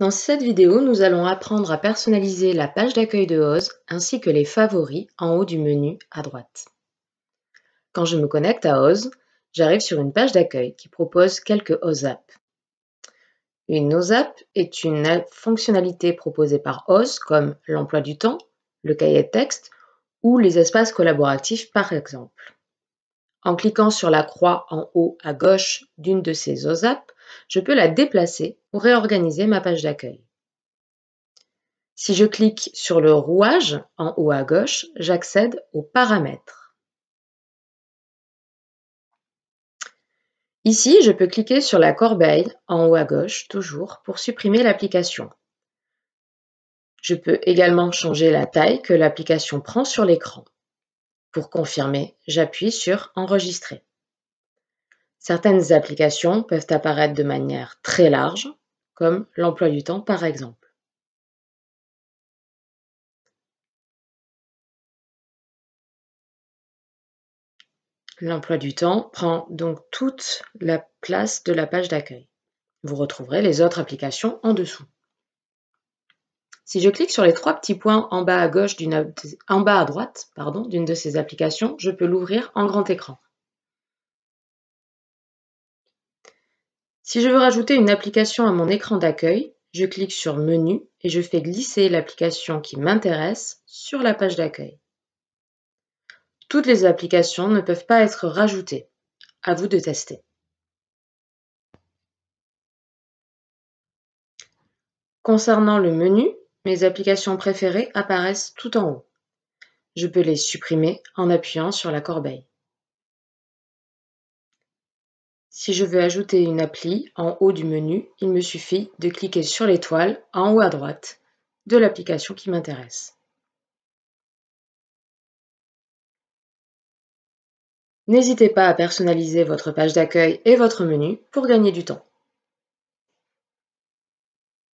Dans cette vidéo, nous allons apprendre à personnaliser la page d'accueil de Oz ainsi que les favoris en haut du menu à droite. Quand je me connecte à Oz, j'arrive sur une page d'accueil qui propose quelques Oz apps. Une Oz app est une fonctionnalité proposée par Oz comme l'emploi du temps, le cahier de texte ou les espaces collaboratifs par exemple. En cliquant sur la croix en haut à gauche d'une de ces OZApps, je peux la déplacer ou réorganiser ma page d'accueil. Si je clique sur le rouage en haut à gauche, j'accède aux paramètres. Ici, je peux cliquer sur la corbeille en haut à gauche, toujours, pour supprimer l'application. Je peux également changer la taille que l'application prend sur l'écran. Pour confirmer, j'appuie sur Enregistrer. Certaines applications peuvent apparaître de manière très large, comme l'emploi du temps par exemple. L'emploi du temps prend donc toute la place de la page d'accueil. Vous retrouverez les autres applications en dessous. Si je clique sur les trois petits points en bas à gauche, en bas à droite, d'une de ces applications, je peux l'ouvrir en grand écran. Si je veux rajouter une application à mon écran d'accueil, je clique sur Menu et je fais glisser l'application qui m'intéresse sur la page d'accueil. Toutes les applications ne peuvent pas être rajoutées. À vous de tester. Concernant le menu, mes applications préférées apparaissent tout en haut. Je peux les supprimer en appuyant sur la corbeille. Si je veux ajouter une appli en haut du menu, il me suffit de cliquer sur l'étoile en haut à droite de l'application qui m'intéresse. N'hésitez pas à personnaliser votre page d'accueil et votre menu pour gagner du temps.